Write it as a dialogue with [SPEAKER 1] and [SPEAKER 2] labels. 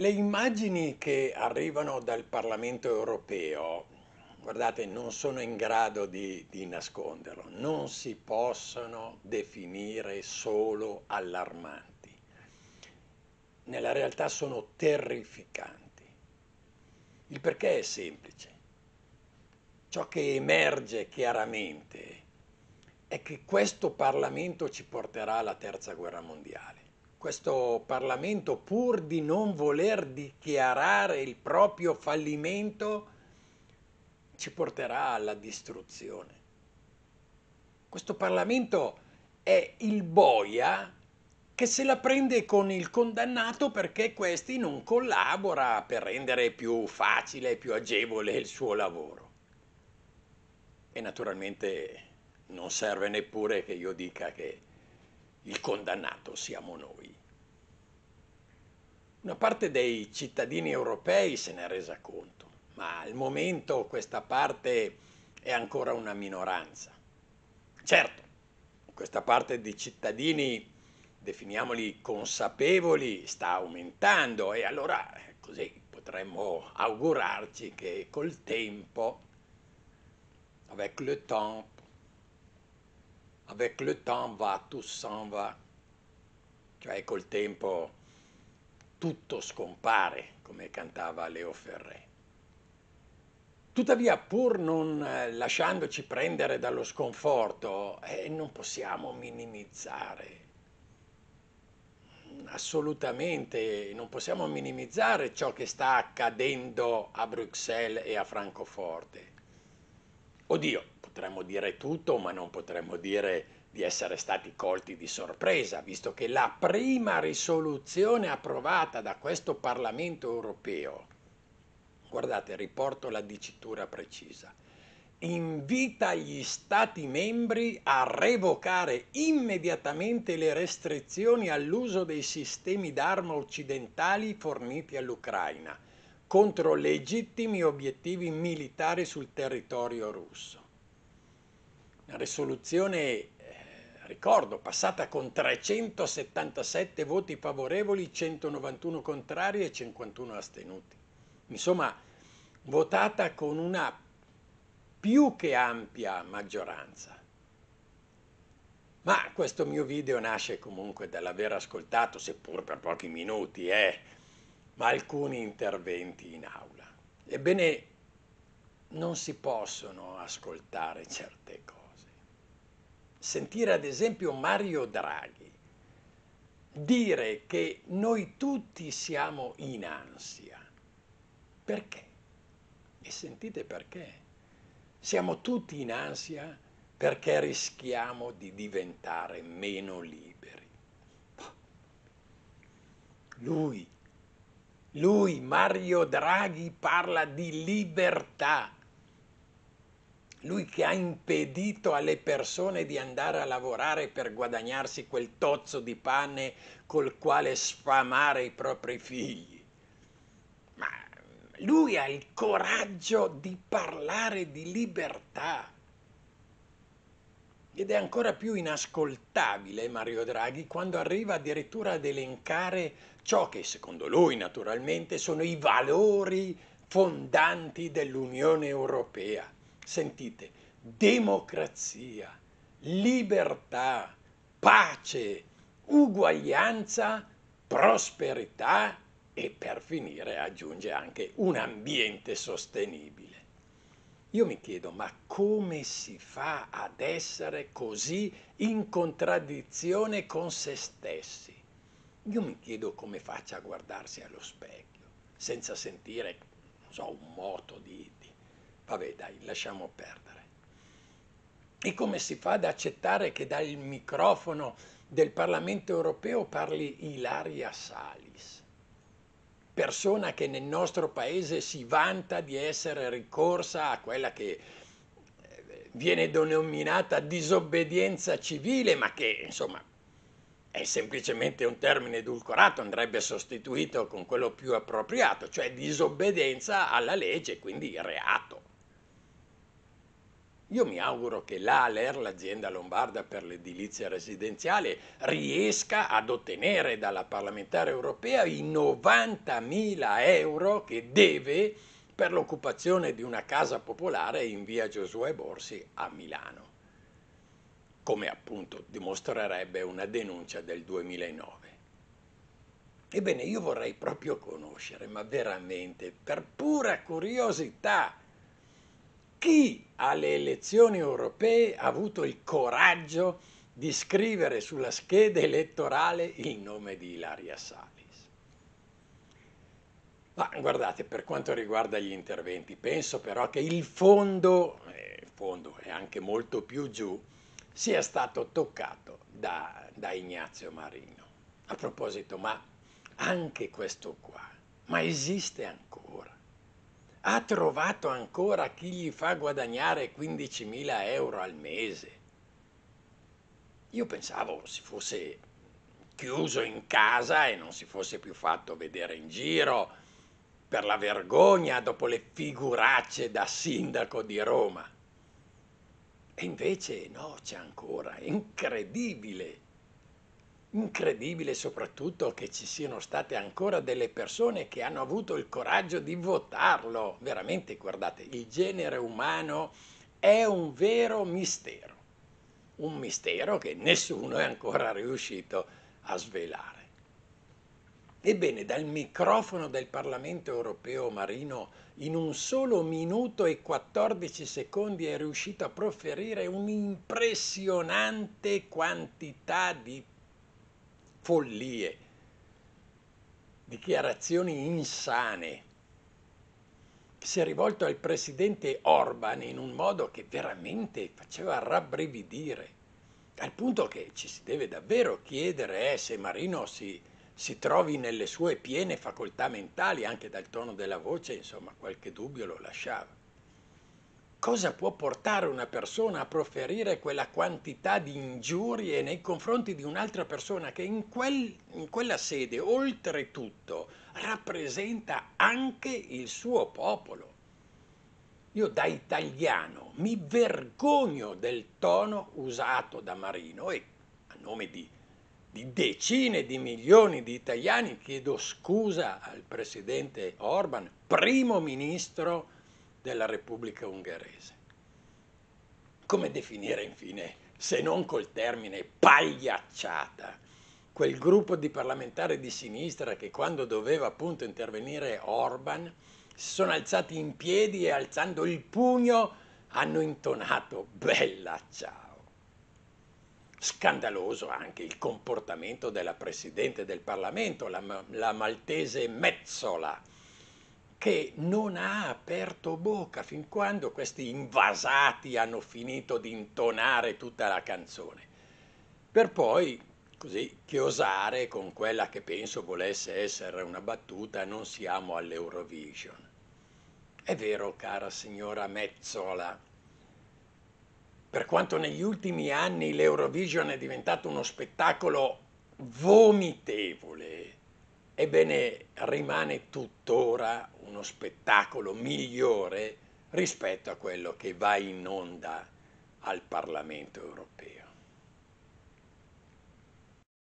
[SPEAKER 1] Le immagini che arrivano dal Parlamento europeo, guardate, non sono in grado di, di, nasconderlo, non si possono definire solo allarmanti. Nella realtà sono terrificanti. Il perché è semplice. Ciò che emerge chiaramente è che questo Parlamento ci porterà alla terza guerra mondiale questo Parlamento, pur di non voler dichiarare il proprio fallimento, ci porterà alla distruzione. Questo Parlamento è il boia che se la prende con il condannato perché questi non collabora per rendere più facile e più agevole il suo lavoro. E naturalmente non serve neppure che io dica che il condannato siamo noi. Una parte dei cittadini europei se ne è resa conto, ma al momento questa parte è ancora una minoranza. Certo, questa parte di cittadini, definiamoli consapevoli, sta aumentando e allora eh, così potremmo augurarci che col tempo, avec le temps, avec le temps va, tout s'en va, cioè col tempo tutto scompare, come cantava Leo Ferré. Tuttavia, pur non eh, lasciandoci prendere dallo sconforto, eh, non possiamo minimizzare. Assolutamente non possiamo minimizzare ciò che sta accadendo a Bruxelles e a Francoforte. Oddio, potremmo dire tutto, ma non potremmo dire di essere stati colti di sorpresa, visto che la prima risoluzione approvata da questo Parlamento europeo, guardate, riporto la dicitura precisa, invita gli Stati membri a revocare immediatamente le restrizioni all'uso dei sistemi d'arma occidentali forniti all'Ucraina contro legittimi obiettivi militari sul territorio russo. Una risoluzione, eh, ricordo, passata con 377 voti favorevoli, 191 contrari e 51 astenuti. Insomma, votata con una più che ampia maggioranza. Ma questo mio video nasce comunque dall'aver ascoltato, seppur per pochi minuti, eh, ma alcuni interventi in aula. Ebbene, non si possono ascoltare certe cose. Sentire ad esempio Mario Draghi dire che noi tutti siamo in ansia. Perché? E sentite perché? Siamo tutti in ansia perché rischiamo di diventare meno liberi. Lui lui, Mario Draghi, parla di libertà. Lui che ha impedito alle persone di andare a lavorare per guadagnarsi quel tozzo di pane col quale sfamare i propri figli. Ma lui ha il coraggio di parlare di libertà ed è ancora più inascoltabile Mario Draghi quando arriva addirittura ad elencare ciò che secondo lui naturalmente sono i valori fondanti dell'Unione Europea. Sentite, democrazia, libertà, pace, uguaglianza, prosperità e per finire aggiunge anche un ambiente sostenibile. Io mi chiedo, ma come si fa ad essere così in contraddizione con se stessi? Io mi chiedo come faccia a guardarsi allo specchio, senza sentire, non so, un moto di... di... Vabbè dai, lasciamo perdere. E come si fa ad accettare che dal microfono del Parlamento europeo parli Ilaria Salis? persona che nel nostro paese si vanta di essere ricorsa a quella che eh, viene denominata disobbedienza civile, ma che insomma è semplicemente un termine edulcorato, andrebbe sostituito con quello più appropriato, cioè disobbedienza alla legge, quindi reato. Io mi auguro che l'ALER, l'azienda lombarda per l'edilizia residenziale, riesca ad ottenere dalla parlamentare europea i 90.000 euro che deve per l'occupazione di una casa popolare in via Giosuè Borsi a Milano, come appunto dimostrerebbe una denuncia del 2009. Ebbene, io vorrei proprio conoscere, ma veramente per pura curiosità, chi alle elezioni europee ha avuto il coraggio di scrivere sulla scheda elettorale il nome di Ilaria Salis. Ma guardate, per quanto riguarda gli interventi, penso però che il fondo, eh, il fondo è anche molto più giù, sia stato toccato da, da Ignazio Marino. A proposito, ma anche questo qua, ma esiste ancora? ha trovato ancora chi gli fa guadagnare 15.000 euro al mese. Io pensavo si fosse chiuso in casa e non si fosse più fatto vedere in giro per la vergogna dopo le figuracce da sindaco di Roma. E invece no, c'è ancora, è incredibile incredibile soprattutto che ci siano state ancora delle persone che hanno avuto il coraggio di votarlo. Veramente, guardate, il genere umano è un vero mistero, un mistero che nessuno è ancora riuscito a svelare. Ebbene, dal microfono del Parlamento europeo Marino, in un solo minuto e 14 secondi è riuscito a proferire un'impressionante quantità di follie, dichiarazioni insane, si è rivolto al presidente Orban in un modo che veramente faceva rabbrividire, al punto che ci si deve davvero chiedere eh, se Marino si, si trovi nelle sue piene facoltà mentali, anche dal tono della voce, insomma qualche dubbio lo lasciava cosa può portare una persona a proferire quella quantità di ingiurie nei confronti di un'altra persona che in, quel, in, quella sede oltretutto rappresenta anche il suo popolo. Io da italiano mi vergogno del tono usato da Marino e a nome di, di decine di milioni di italiani chiedo scusa al presidente Orban, primo ministro della Repubblica Ungherese. Come definire infine, se non col termine pagliacciata, quel gruppo di parlamentari di sinistra che quando doveva appunto intervenire Orban si sono alzati in piedi e alzando il pugno hanno intonato bella ciao. Scandaloso anche il comportamento della Presidente del Parlamento, la, la maltese Mezzola, che non ha aperto bocca fin quando questi invasati hanno finito di intonare tutta la canzone, per poi così chiosare con quella che penso volesse essere una battuta non siamo all'Eurovision. È vero, cara signora Mezzola, per quanto negli ultimi anni l'Eurovision è diventato uno spettacolo vomitevole, Ebbene, rimane tuttora uno spettacolo migliore rispetto a quello che va in onda al Parlamento europeo.